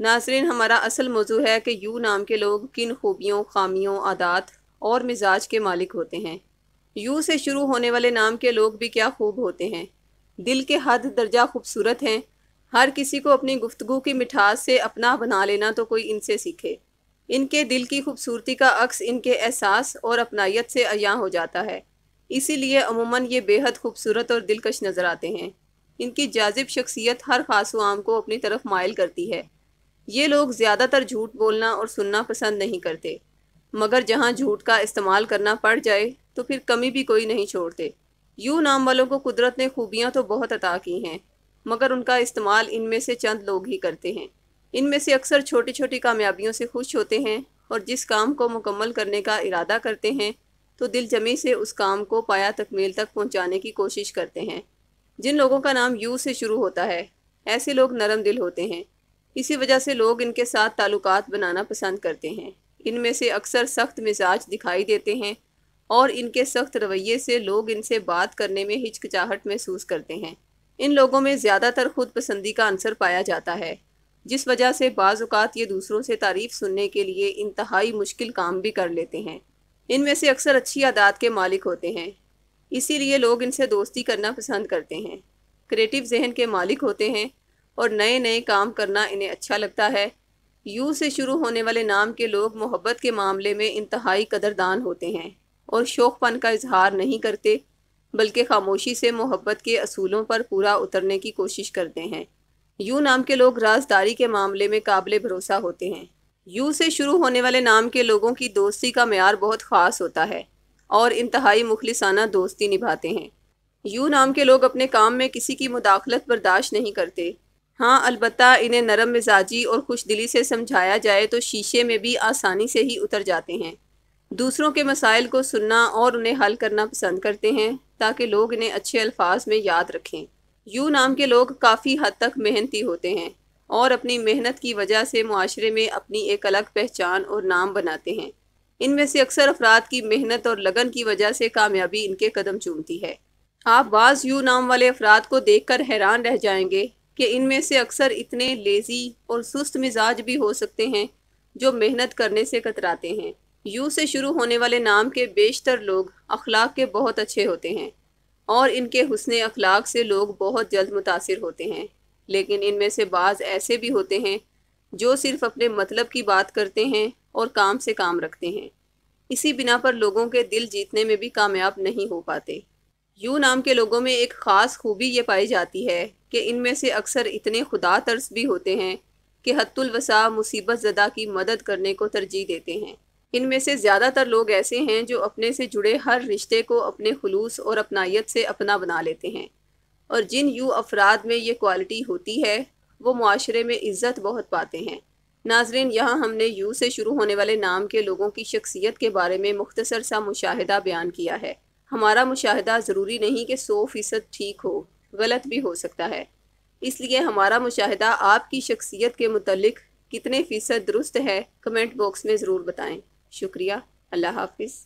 नासरीन हमारा असल मौजू है कि यू नाम के लोग किन खूबियों खामियों आदात और मिजाज के मालिक होते हैं यू से शुरू होने वाले नाम के लोग भी क्या खूब होते हैं दिल के हद दर्जा खूबसूरत हैं हर किसी को अपनी गुफ्तु की मिठास से अपना बना लेना तो कोई इनसे सीखे इनके दिल की खूबसूरती का अक्स इनके एहसास और अपनायत से अयाँ हो जाता है इसीलिए अमूमन ये बेहद खूबसूरत और दिलकश नज़र आते हैं इनकी जाजिब शख्सियत हर खास आम को अपनी तरफ मायल करती है ये लोग ज़्यादातर झूठ बोलना और सुनना पसंद नहीं करते मगर जहाँ झूठ का इस्तेमाल करना पड़ जाए तो फिर कमी भी कोई नहीं छोड़ते यू नाम वालों को कुदरत ने खूबियाँ तो बहुत अता की हैं मगर उनका इस्तेमाल इनमें से चंद लोग ही करते हैं इनमें से अक्सर छोटी छोटी कामयाबियों से खुश होते हैं और जिस काम को मुकम्मल करने का इरादा करते हैं तो दिल जमी से उस काम को पाया तकमील तक पहुंचाने की कोशिश करते हैं जिन लोगों का नाम यू से शुरू होता है ऐसे लोग नरम दिल होते हैं इसी वजह से लोग इनके साथ ताल्लुक बनाना पसंद करते हैं इनमें से अक्सर सख्त मिजाज दिखाई देते हैं और इनके सख्त रवैये से लोग इनसे बात करने में हिचकिचाहट महसूस करते हैं इन लोगों में ज़्यादातर खुद पसंदी का आंसर पाया जाता है जिस वजह से बाज़ात ये दूसरों से तारीफ़ सुनने के लिए इंतहाई मुश्किल काम भी कर लेते हैं इनमें से अक्सर अच्छी आदात के मालिक होते हैं इसीलिए लोग इनसे दोस्ती करना पसंद करते हैं क्रिएटिव जहन के मालिक होते हैं और नए नए काम करना इन्हें अच्छा लगता है यू से शुरू होने वाले नाम के लोग मोहब्बत के मामले में इंतहाई कदरदान होते हैं और शोकपन का इजहार नहीं करते बल्कि खामोशी से मोहब्बत के असूलों पर पूरा उतरने की कोशिश करते हैं यू नाम के लोग राजदारी के मामले में काबिल भरोसा होते हैं यू से शुरू होने वाले नाम के लोगों की दोस्ती का मैार बहुत ख़ास होता है और इंतहाई मुखलिसाना दोस्ती निभाते हैं यू नाम के लोग अपने काम में किसी की मुदाखलत बर्दाश्त नहीं करते हाँ अलबत् इन्हें नरम मिजाजी और खुश दिली से समझाया जाए तो शीशे में भी आसानी से ही उतर जाते हैं दूसरों के मसाइल को सुनना और उन्हें हल करना पसंद करते हैं ताकि लोग इन्हें अच्छे अल्फाज में याद रखें यू नाम के लोग काफ़ी हद तक मेहनती होते हैं और अपनी मेहनत की वजह से माशरे में अपनी एक अलग पहचान और नाम बनाते हैं इनमें से अक्सर अफराद की मेहनत और लगन की वजह से कामयाबी इनके कदम चूमती है आप बाज़ यू नाम वाले अफराद को देख कर हैरान रह जाएंगे कि इनमें से अक्सर इतने लेज़ी और सुस्त मिजाज भी हो सकते हैं जो मेहनत करने से कतराते हैं यू से शुरू होने वाले नाम के बेशतर लोग अखलाक के बहुत अच्छे होते हैं और इनके हसन अखलाक से लोग बहुत जल्द मुतासर होते हैं लेकिन इनमें से बाज़ ऐसे भी होते हैं जो सिर्फ अपने मतलब की बात करते हैं और काम से काम रखते हैं इसी बिना पर लोगों के दिल जीतने में भी कामयाब नहीं हो पाते यू नाम के लोगों में एक ख़ास खूबी ये पाई जाती है कि इनमें से अक्सर इतने खुदा तर्स भी होते हैं कि हतुलवसा मुसीबत ज़दा की मदद करने को तरजीह देते हैं इनमें से ज़्यादातर लोग ऐसे हैं जो अपने से जुड़े हर रिश्ते को अपने खलूस और अपनाइत से अपना बना लेते हैं और जिन यू अफराद में ये क्वालिटी होती है वो माशरे में इज़्ज़त बहुत पाते हैं नाजरीन यहाँ हमने यू से शुरू होने वाले नाम के लोगों की शख्सियत के बारे में मुख्तसर सा मुशाह बयान किया है हमारा मुशाहिदा ज़रूरी नहीं कि सौ फ़ीसद ठीक हो गलत भी हो सकता है इसलिए हमारा मुशाहिदा आपकी शख्सियत के मतलब कितने फ़ीसद दुरुस्त है कमेंट बॉक्स में ज़रूर बताएं शुक्रिया अल्लाह हाफिज़